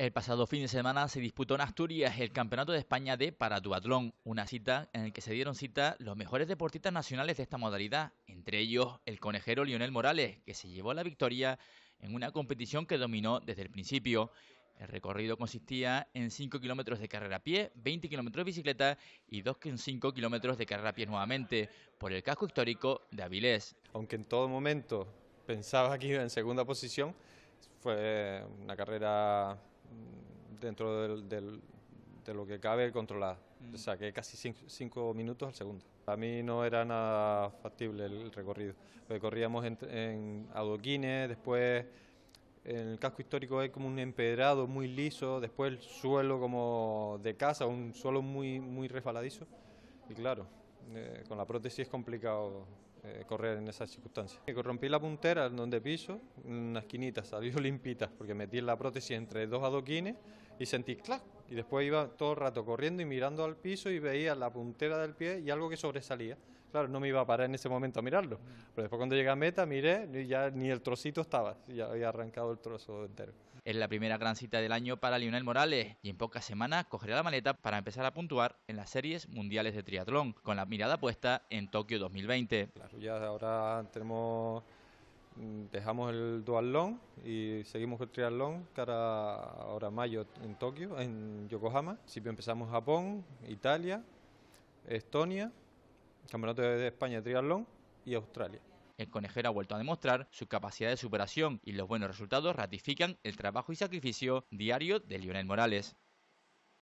El pasado fin de semana se disputó en Asturias el Campeonato de España de Paratuatlón, una cita en la que se dieron cita los mejores deportistas nacionales de esta modalidad, entre ellos el conejero Lionel Morales, que se llevó la victoria en una competición que dominó desde el principio. El recorrido consistía en 5 kilómetros de carrera a pie, 20 kilómetros de bicicleta y 2,5 kilómetros de carrera a pie nuevamente, por el casco histórico de Avilés. Aunque en todo momento pensaba que iba en segunda posición, fue una carrera dentro de lo que cabe controlar. Mm. O sea, que casi cinco minutos al segundo. A mí no era nada factible el recorrido. Recorríamos en, adoquines, después en el casco histórico hay como un empedrado muy liso, después el suelo como de casa, un suelo muy, muy resbaladizo. Y claro, eh, con la prótesis es complicado eh, correr en esas circunstancias. Me rompí la puntera en donde piso, en una esquinita, salió limpita, porque metí la prótesis entre dos adoquines y sentí clac. Y después iba todo el rato corriendo y mirando al piso y veía la puntera del pie y algo que sobresalía. Claro, no me iba a parar en ese momento a mirarlo, mm. pero después cuando llegué a meta miré y ya ni el trocito estaba, ya había arrancado el trozo entero. Es la primera gran cita del año para Lionel Morales y en pocas semanas cogerá la maleta para empezar a puntuar en las series mundiales de triatlón, con la mirada puesta en Tokio 2020. ahora mm, dejamos el duatlón y seguimos el triatlón cara ahora mayo en Tokio, en Yokohama. si empezamos Japón, Italia, Estonia, Campeonato de España de triatlón y Australia el conejero ha vuelto a demostrar su capacidad de superación y los buenos resultados ratifican el trabajo y sacrificio diario de Lionel Morales.